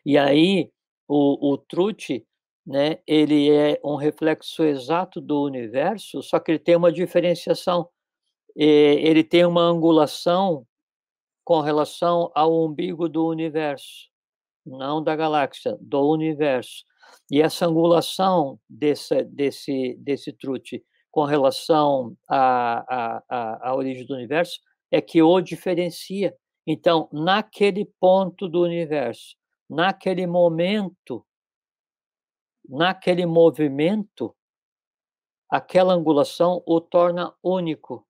E aí o, o Trute, né, ele é um reflexo exato do universo, só que ele tem uma diferenciação, eh, ele tem uma angulação com relação ao umbigo do universo, não da galáxia, do universo. E essa angulação desse, desse, desse trute com relação à, à, à origem do universo é que o diferencia. Então, naquele ponto do universo, naquele momento, naquele movimento, aquela angulação o torna único.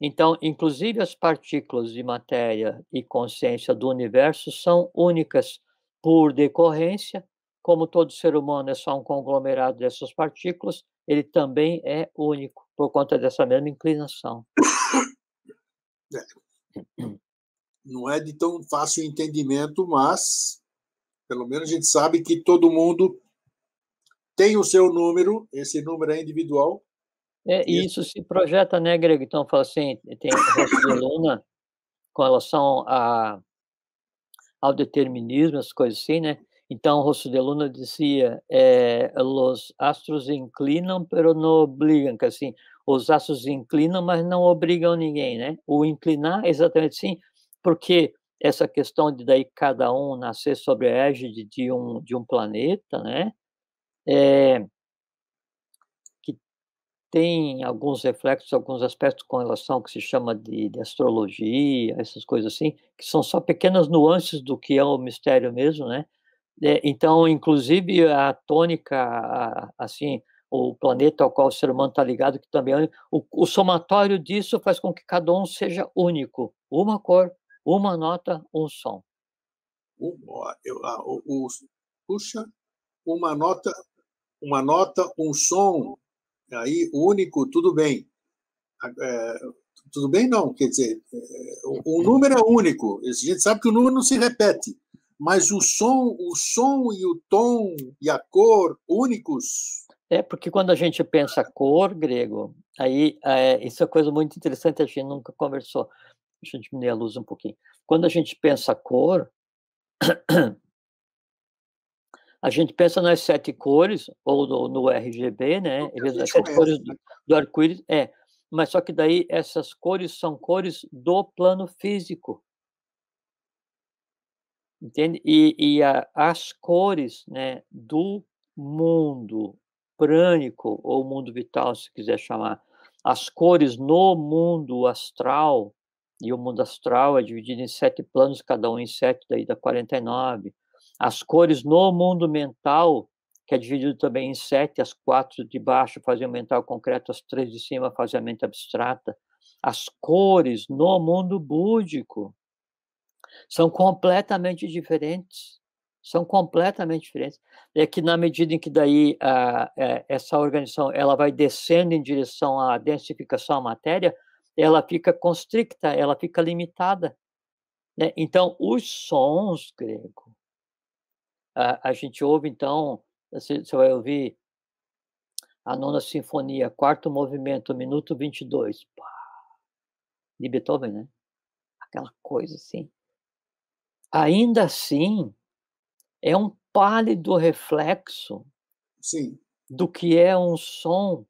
Então, inclusive as partículas de matéria e consciência do universo são únicas por decorrência, como todo ser humano é só um conglomerado dessas partículas, ele também é único por conta dessa mesma inclinação. É não é de tão fácil entendimento, mas pelo menos a gente sabe que todo mundo tem o seu número, esse número é individual. É, e isso se projeta, né, Greg? Então, fala assim, tem a Luna com relação a, ao determinismo, as coisas assim, né? Então, Rosso de Luna dizia: é, os astros inclinam, pero não obrigam, que assim, os astros inclinam, mas não obrigam ninguém, né? O inclinar, é exatamente assim, porque essa questão de daí cada um nascer sobre a égide de um, de um planeta, né? É, que tem alguns reflexos, alguns aspectos com relação ao que se chama de, de astrologia, essas coisas assim, que são só pequenas nuances do que é o mistério mesmo, né? É, então, inclusive, a tônica, a, assim, o planeta ao qual o ser humano está ligado, que também é o, o somatório disso faz com que cada um seja único, uma cor, uma nota, um som. Uma, eu, ah, puxa, uma nota, uma nota, um som. Aí, único, tudo bem. Ah, é, tudo bem, não. Quer dizer, é, o, o uhum. número é único. A gente sabe que o número não se repete mas o som, o som e o tom e a cor únicos. É porque quando a gente pensa cor grego, aí é, isso é coisa muito interessante a gente nunca conversou. Deixa eu diminuir a luz um pouquinho. Quando a gente pensa cor, a gente pensa nas sete cores, ou no, no RGB, né? As sete cores né? do, do arco-íris. É, mas só que daí essas cores são cores do plano físico. Entende? E, e a, as cores né, do mundo prânico, ou mundo vital, se quiser chamar, as cores no mundo astral, e o mundo astral é dividido em sete planos, cada um em sete, daí dá 49. As cores no mundo mental, que é dividido também em sete, as quatro de baixo fazem o mental concreto, as três de cima fazem a mente abstrata. As cores no mundo búdico são completamente diferentes. São completamente diferentes. É que na medida em que daí a, ah, a, é, essa organização ela vai descendo em direção à densificação à matéria, ela fica constricta, ela fica limitada. Né? Então, os sons grego, a, a gente ouve, então, você, você vai ouvir a nona sinfonia, quarto movimento, minuto 22, pá, de Beethoven, né? Aquela coisa assim. Ainda assim, é um pálido reflexo Sim. do que é um som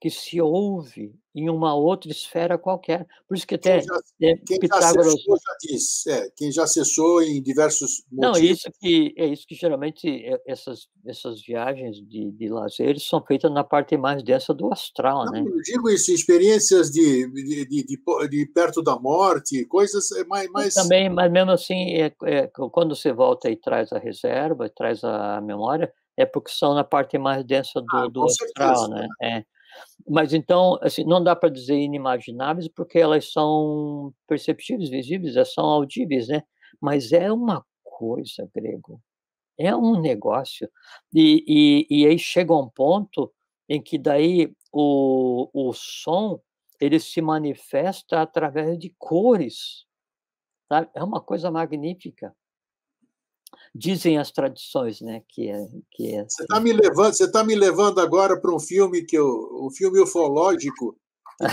que se ouve em uma outra esfera qualquer. Por isso que até quem já, é quem Pitágoras já já é, quem já acessou em diversos é motivos. Não, isso que é isso que geralmente é, essas essas viagens de, de lazer são feitas na parte mais densa do astral, Não, né? Eu digo isso, experiências de de, de, de, de perto da morte, coisas mais, mais... também, mas mesmo assim, é, é, quando você volta e traz a reserva, traz a memória, é porque são na parte mais densa do, ah, do astral, certeza, né? né? É. Mas então, assim, não dá para dizer inimagináveis, porque elas são perceptíveis, visíveis, elas são audíveis, né? Mas é uma coisa, grego, é um negócio. E, e, e aí chega um ponto em que daí o, o som ele se manifesta através de cores. tá? É uma coisa magnífica dizem as tradições, né? Que é, que é... Você está me levando, você tá me levando agora para um filme que eu, um filme ufológico.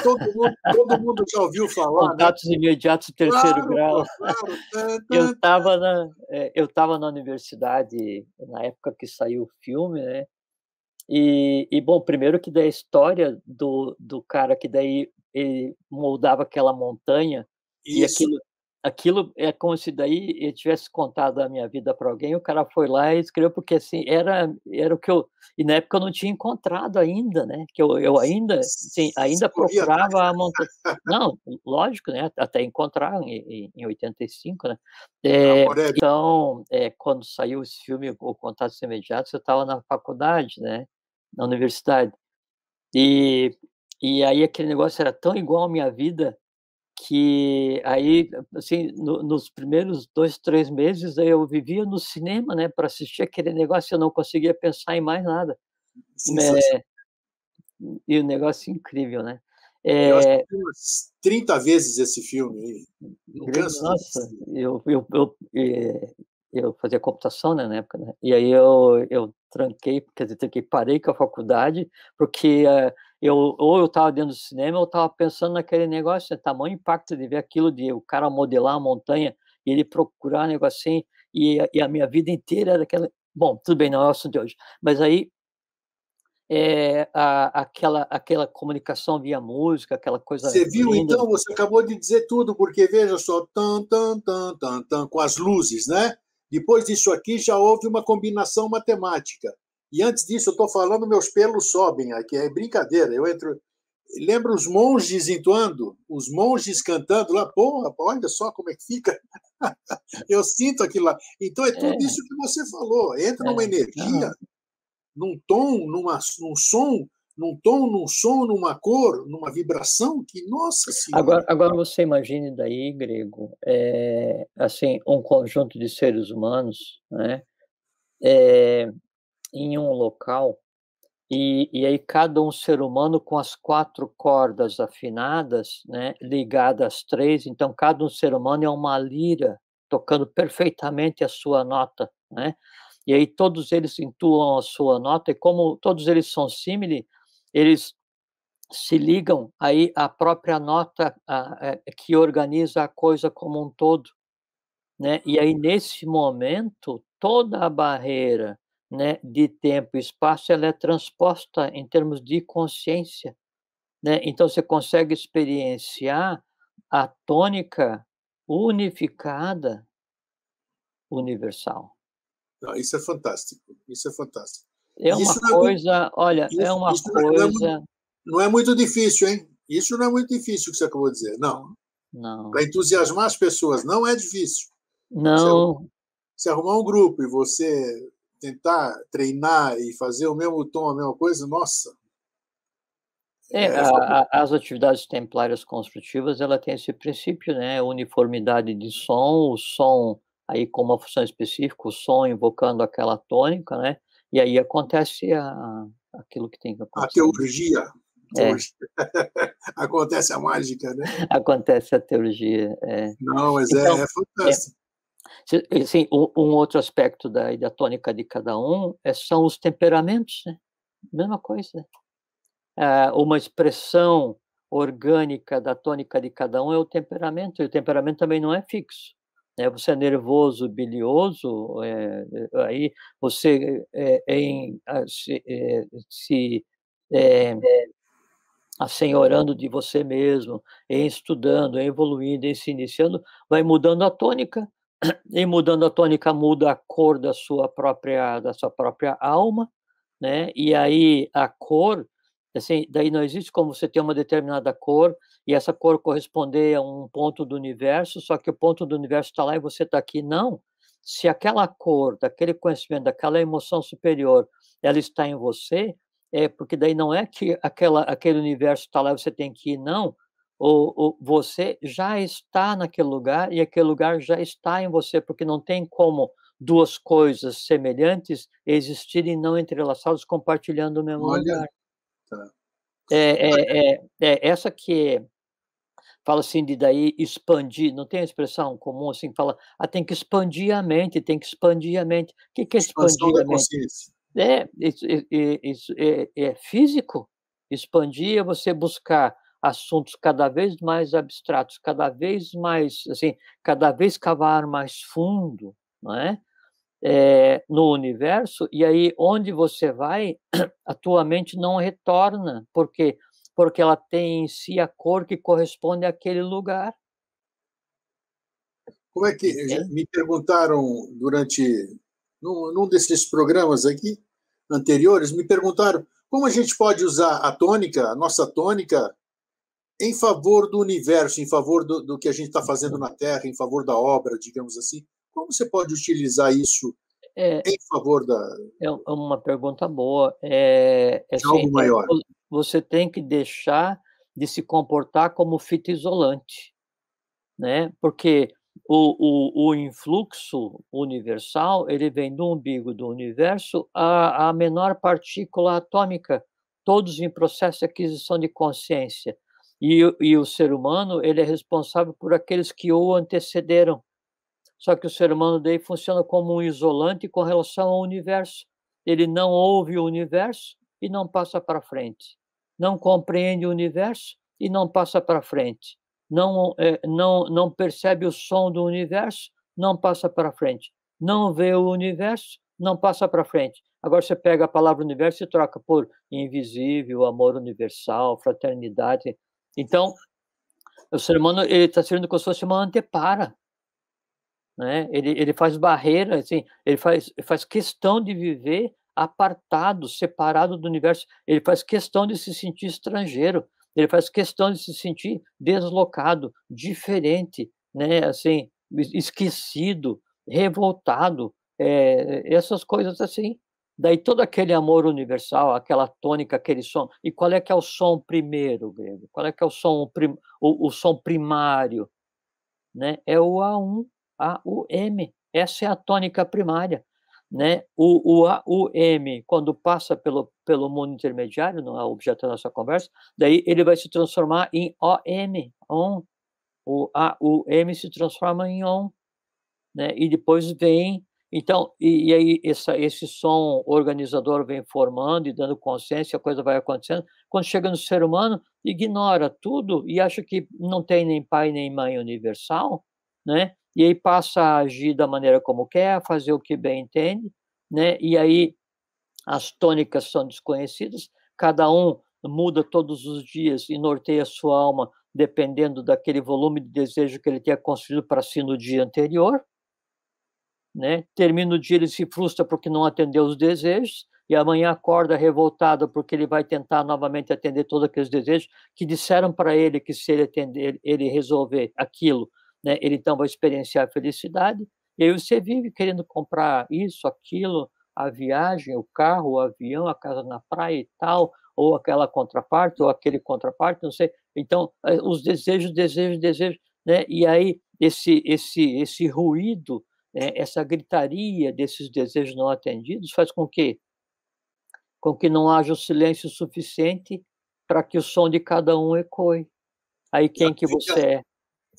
todo, mundo, todo mundo já ouviu falar. Né? Contatos né? imediatos terceiro claro, grau. Claro. Eu estava na, é, eu estava na universidade na época que saiu o filme, né? E, e bom, primeiro que da história do, do cara que daí ele moldava aquela montanha Isso. e aquilo aquilo é como se daí eu tivesse contado a minha vida para alguém, o cara foi lá e escreveu, porque assim, era, era o que eu. E na época eu não tinha encontrado ainda, né? Que eu, eu ainda, ainda procurava a montanha. Não, lógico, né? Até encontrar em, em 85, né? É, então, é, quando saiu esse filme, O Contato Imediato, eu estava na faculdade, né? Na universidade. E, e aí aquele negócio era tão igual à minha vida que aí, assim, no, nos primeiros dois, três meses, eu vivia no cinema, né, para assistir aquele negócio, eu não conseguia pensar em mais nada. É, e o um negócio é incrível, né? É, eu umas 30 vezes esse filme. Né, nossa, assim. eu, eu, eu, eu, fazia computação né, na época, né? E aí eu, eu tranquei, quer dizer, tranquei, parei com a faculdade, porque uh, eu ou eu estava dentro do cinema ou estava pensando naquele negócio, né? tamanho impacto de ver aquilo de o cara modelar a montanha e ele procurar um negocinho e, e a minha vida inteira era aquela. Bom, tudo bem, não é o assunto de hoje, mas aí é, a, aquela, aquela comunicação via música, aquela coisa. Você viu linda. então? Você acabou de dizer tudo, porque veja só, tan, tan, tan, tan, tan, com as luzes, né? Depois disso aqui já houve uma combinação matemática. E antes disso, eu estou falando, meus pelos sobem aqui, é brincadeira. Eu entro. Lembra os monges entoando, os monges cantando lá, porra, olha só como é que fica. eu sinto aquilo lá. Então é tudo é. isso que você falou. Entra é. numa então. energia, num tom, numa, num som, num tom, num som, numa cor, numa vibração que, nossa senhora. Agora, agora você imagine daí, grego, é, assim, um conjunto de seres humanos, né? É, em um local, e, e aí cada um ser humano com as quatro cordas afinadas, né, ligadas às três, então cada um ser humano é uma lira tocando perfeitamente a sua nota, né? E aí todos eles intuam a sua nota e como todos eles são símile, eles se ligam aí à própria nota a, a, é, que organiza a coisa como um todo, né? E aí nesse momento toda a barreira né, de tempo e espaço, ela é transposta em termos de consciência. Né? Então, você consegue experienciar a tônica unificada universal. Não, isso é fantástico. Isso é fantástico. É uma isso coisa, é olha, isso, é uma coisa. Não é, muito, é é não é, muito, difícil, hein? Isso não é muito difícil que você acabou de dizer, não. Não. Para entusiasmar as pessoas, não é difícil. Não. se arrumar um grupo e você tentar treinar e fazer o mesmo tom, a mesma coisa, nossa. É, é, a, a, as atividades templárias construtivas, ela tem esse princípio, né? Uniformidade de som, o som aí com uma função específica, o som invocando aquela tônica, né? E aí acontece a, aquilo que tem que acontecer. A teurgia. É. Acontece a mágica, né? Acontece a teurgia. É. Não, mas é, então, é, é fantástico. Assim, um outro aspecto da, da tônica de cada um é, são os temperamentos, né? mesma coisa. É, uma expressão orgânica da tônica de cada um é o temperamento, e o temperamento também não é fixo. Né? Você é nervoso, bilioso, é, é aí você é, é em, se, é, se assenhorando de você mesmo, em estudando, em evoluindo, em se iniciando, vai mudando a tônica, e mudando a tônica muda a cor da sua própria da sua própria alma, né? E aí a cor, assim, daí não existe como você ter uma determinada cor e essa cor corresponder a um ponto do universo, só que o ponto do universo está lá e você está aqui, não. Se aquela cor, daquele conhecimento, daquela emoção superior, ela está em você, é porque daí não é que aquela, aquele universo está lá e você tem que ir, não o, você já está naquele lugar e aquele lugar já está em você, porque não tem como duas coisas semelhantes existirem não entrelaçadas, compartilhando o mesmo Olha. lugar. Tá. É, é, é, é, essa que fala assim de daí expandir, não tem a expressão comum assim, fala, ah, tem que expandir a mente, tem que expandir a mente. O que, que é expandir a mente? É, é, isso, é, é físico. Expandir é você buscar assuntos cada vez mais abstratos, cada vez mais, assim, cada vez cavar mais fundo, não é? é no universo, e aí onde você vai, a tua mente não retorna, porque porque ela tem em si a cor que corresponde àquele lugar. Como é que é? me perguntaram durante num, num desses programas aqui anteriores, me perguntaram como a gente pode usar a tônica, a nossa tônica, em favor do universo, em favor do, do que a gente está fazendo na Terra, em favor da obra, digamos assim? Como você pode utilizar isso é, em favor da. É, é uma pergunta boa. É, é algo assim, maior. Você tem que deixar de se comportar como fita isolante, né? Porque o, o, o influxo universal ele vem do umbigo do universo a à menor partícula atômica, todos em processo de aquisição de consciência. E, e o ser humano, ele é responsável por aqueles que o antecederam. Só que o ser humano daí funciona como um isolante com relação ao universo. Ele não ouve o universo e não passa para frente. Não compreende o universo e não passa para frente. Não, é, não, não percebe o som do universo, não passa para frente. Não vê o universo, não passa para frente. Agora você pega a palavra universo e troca por invisível, amor universal, fraternidade. Então, o ser humano ele está sendo como se fosse uma antepara, né? Ele, ele faz barreira, assim, ele faz, faz questão de viver apartado, separado do universo. Ele faz questão de se sentir estrangeiro. Ele faz questão de se sentir deslocado, diferente, né? Assim, esquecido, revoltado, é, essas coisas assim, Daí todo aquele amor universal, aquela tônica, aquele som. E qual é que é o som primeiro, grego? Qual é que é o som, o, o som primário? Né? É o A1, m Essa é a tônica primária. Né? O, o m quando passa pelo, pelo mundo intermediário, não é objeto da nossa conversa, daí ele vai se transformar em o ON. O o a m se transforma em ON. Né? E depois vem então, e, e aí essa, esse som organizador vem formando e dando consciência, a coisa vai acontecendo. Quando chega no ser humano, ignora tudo e acha que não tem nem pai nem mãe universal, né? E aí passa a agir da maneira como quer, a fazer o que bem entende, né? E aí as tônicas são desconhecidas, cada um muda todos os dias e norteia sua alma dependendo daquele volume de desejo que ele tenha construído para si no dia anterior, né? Termina o dia, ele se frustra porque não atendeu os desejos, e amanhã acorda revoltado porque ele vai tentar novamente atender todos aqueles desejos que disseram para ele que se ele atender, ele resolver aquilo, né, ele então vai experienciar a felicidade. E aí você vive querendo comprar isso, aquilo, a viagem, o carro, o avião, a casa na praia e tal, ou aquela contraparte, ou aquele contraparte, não sei. Então, eh, os desejos, desejos, desejos, né? E aí esse esse esse ruído é, essa gritaria desses desejos não atendidos faz com que, com que não haja o silêncio suficiente para que o som de cada um ecoe. Aí quem que você é?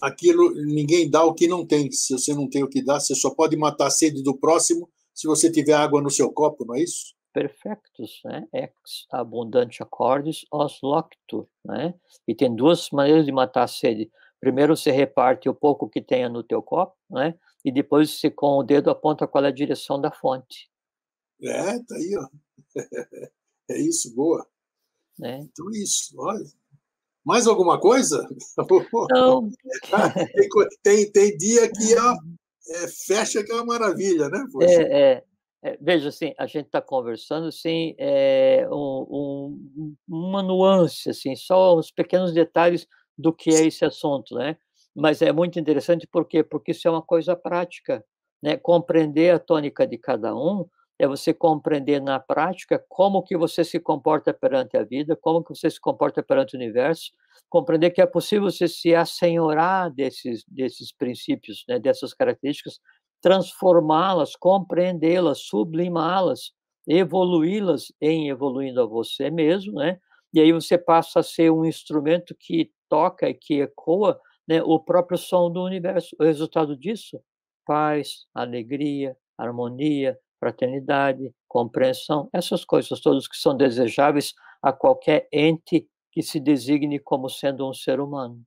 Aquilo ninguém dá o que não tem. Se você não tem o que dar, você só pode matar a sede do próximo se você tiver água no seu copo, não é isso? perfectos, né? ex abundante acordes os loctur, né? E tem duas maneiras de matar a sede. Primeiro você reparte o pouco que tenha no teu copo, né? e depois se com o dedo aponta qual é a direção da fonte. É, tá aí, ó. É isso, boa. Né? Então é. Então, isso, olha. Mais alguma coisa? Não. tem, tem dia que ó, é, fecha que é uma maravilha, né? É, é, é, veja, assim, a gente está conversando assim, é, um, um, uma nuance, assim, só os pequenos detalhes do que é esse assunto, né? mas é muito interessante por quê? Porque isso é uma coisa prática. Né? Compreender a tônica de cada um é você compreender na prática como que você se comporta perante a vida, como que você se comporta perante o universo, compreender que é possível você se assenhorar desses, desses princípios, né? dessas características, transformá-las, compreendê-las, sublimá-las, evoluí-las em evoluindo a você mesmo, né? E aí você passa a ser um instrumento que toca e que ecoa né, o próprio som do universo. O resultado disso? Paz, alegria, harmonia, fraternidade, compreensão, essas coisas todas que são desejáveis a qualquer ente que se designe como sendo um ser humano.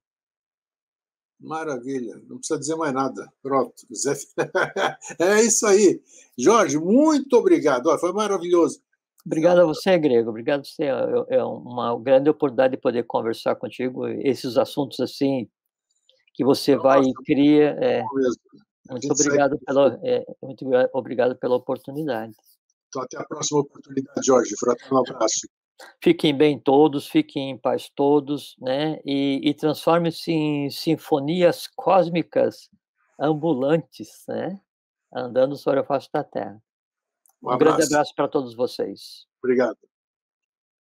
Maravilha, não precisa dizer mais nada. Pronto, Zé. é isso aí. Jorge, muito obrigado. foi maravilhoso. Obrigado a você, Grego. Obrigado a você. É, é uma grande oportunidade de poder conversar contigo esses assuntos assim que você Nossa, vai e cria. É, muito obrigado, pela, é, muito obrigado pela oportunidade. Então, até a próxima oportunidade, Jorge. um abraço. Fiquem bem todos, fiquem em paz todos, né? E, e transformem-se em sinfonias cósmicas ambulantes, né? Andando sobre a face da Terra. Um, um abraço. grande abraço para todos vocês. Obrigado.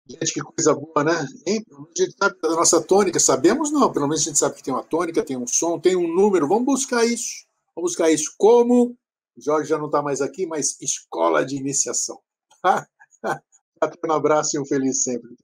Gente, que coisa boa, né? Hein? A gente sabe da nossa tônica, sabemos não, pelo menos a gente sabe que tem uma tônica, tem um som, tem um número. Vamos buscar isso. Vamos buscar isso como. Jorge já não está mais aqui, mas escola de iniciação. Tá, tá, tá, um abraço e um feliz sempre.